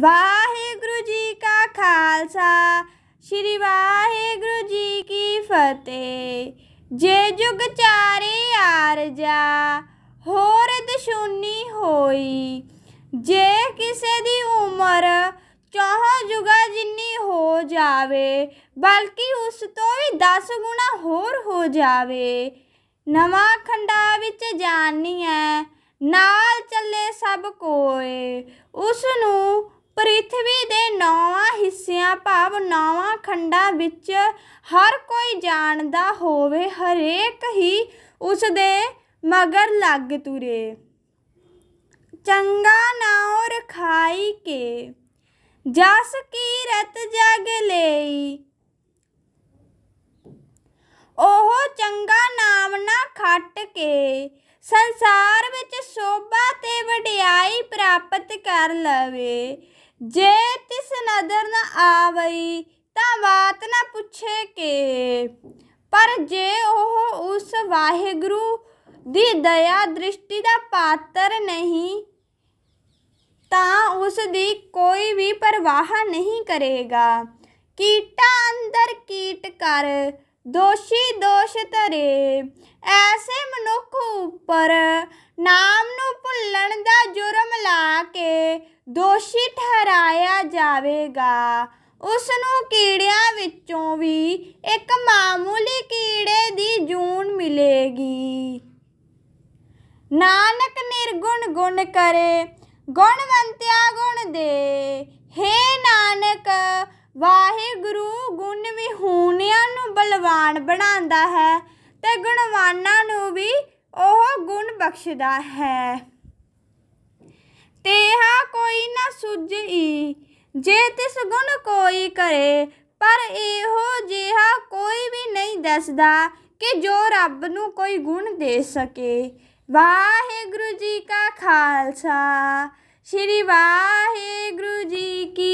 ਵਾਹਿਗੁਰੂ ਜੀ ਕਾ ਖਾਲਸਾ ਸ੍ਰੀ ਵਾਹਿਗੁਰੂ ਜੀ ਕੀ ਫਤਿਹ ਜੇ ਜੁਗ ਚਾਰੇ ਆਰ ਜਾ ਹੋਰ ਦਸ਼ੂਨੀ ਹੋਈ ਜੇ ਕਿਸੇ ਦੀ ਉਮਰ ਚਾਹ ਜੁਗਾ ਜਿੰਨੀ ਹੋ ਜਾਵੇ ਬਲਕਿ ਉਸ ਤੋਂ ਵੀ 10 ਗੁਣਾ ਹੋਰ ਹੋ ਜਾਵੇ ਨਵਾਂ ਖੰਡਾ ਵਿੱਚ ਜਾਣੀ ਹੈ ਨਾਲ ਚੱਲੇ ਸਭ ਕੋਏ ਉਸ ਨੂੰ ਪ੍ਰਿਥਵੀ ਦੇ ਨੌਵਾਂ ਹਿੱਸਿਆਂ ਭਾਵ ਨੌਵਾਂ ਖੰਡਾਂ ਵਿੱਚ ਹਰ ਕੋਈ ਜਾਣਦਾ ਹੋਵੇ ਹਰੇਕ ਹੀ ਉਸ ਦੇ ਮਗਰ ਲੱਗ ਤੁਰੇ ਚੰਗਾ ਨਾਉ ਰਖਾਈ ਕੇ ਜਸ ਕੀ ਰਤ ਜਗ ਲਈ ਉਹ ਚੰਗਾ ਨਾਮ ਨਾ ਖੱਟ ਕੇ ਸੰਸਾਰ ਵਿੱਚ ਸੋਭਾ ਤੇ ਵਡਿਆਈ ਪ੍ਰਾਪਤ ਕਰ ਲਵੇ ਜੇ ਤਿਸ ਨਦਰ ਨ ਆਵਈ ਤਾਂ ਬਾਤ ਨਾ ਪੁੱਛੇ ਕੇ ਪਰ ਜੇ ਉਹ ਉਸ ਵਾਹਿਗੁਰੂ ਦੀ ਦਇਆ ਦ੍ਰਿਸ਼ਟੀ ਦਾ ਪਾਤਰ ਨਹੀਂ ਤਾਂ ਉਸ ਦੀ ਕੋਈ ਵੀ ਪਰਵਾਹ ਨਹੀਂ ਕਰੇਗਾ ਕੀਟਾ ਅੰਦਰ ਕੀਟ ਕਰ ਦੋਸ਼ੀ ਦੋਸ਼ ਧਰੇ ਐਸੇ ਮਨੁੱਖ ਉੱਪਰ ਨਾਮ ਨੂੰ ਭੁੱਲਣ ਦਾ ਜੁਰਮ ਲਾ ਕੇ ਦੋਸ਼ੀ ਠਹਿਰਾਇਆ ਜਾਵੇਗਾ ਉਸ ਨੂੰ ਕੀੜਿਆਂ ਵਿੱਚੋਂ ਵੀ ਇੱਕ ਮਾਮੂਲੀ ਕੀੜੇ ਦੀ ਜੂਨ ਮਿਲੇਗੀ ਨਾਨਕ ਨਿਰਗੁਣ ਗੁਣ ਕਰੇ ਗੁਣਵੰਤਿਆ ਗੁਣ ਦੇ ਹੇ ਨਾਨਕ ਵਾਹਿਗੁਰੂ ਗੁਣ ਵਿਹੂਨਿਆਂ ਨੂੰ ਬਲਵਾਨ ਬਣਾਉਂਦਾ ਹੈ ਤੇ ਗੁਣਵਾਨਾਂ ਨੂੰ ਵੀ ਉਹ ਗੁਣ ਬਖਸ਼ਦਾ ਹੈ ਤੇਹਾ ਕੋਈ ਸੁਝਈ ਜੇ ਤਿਸ ਗੁਣ ਕੋਈ ਕਰੇ ਪਰ ਇਹੋ ਜਿਹਾ ਕੋਈ ਵੀ ਨਹੀਂ ਦੱਸਦਾ ਕਿ ਜੋ ਰੱਬ ਨੂੰ ਕੋਈ ਗੁਣ ਦੇ ਸਕੇ ਵਾਹਿਗੁਰੂ ਜੀ ਕਾ ਖਾਲਸਾ ਸ੍ਰੀ ਵਾਹਿਗੁਰੂ ਜੀ ਕੀ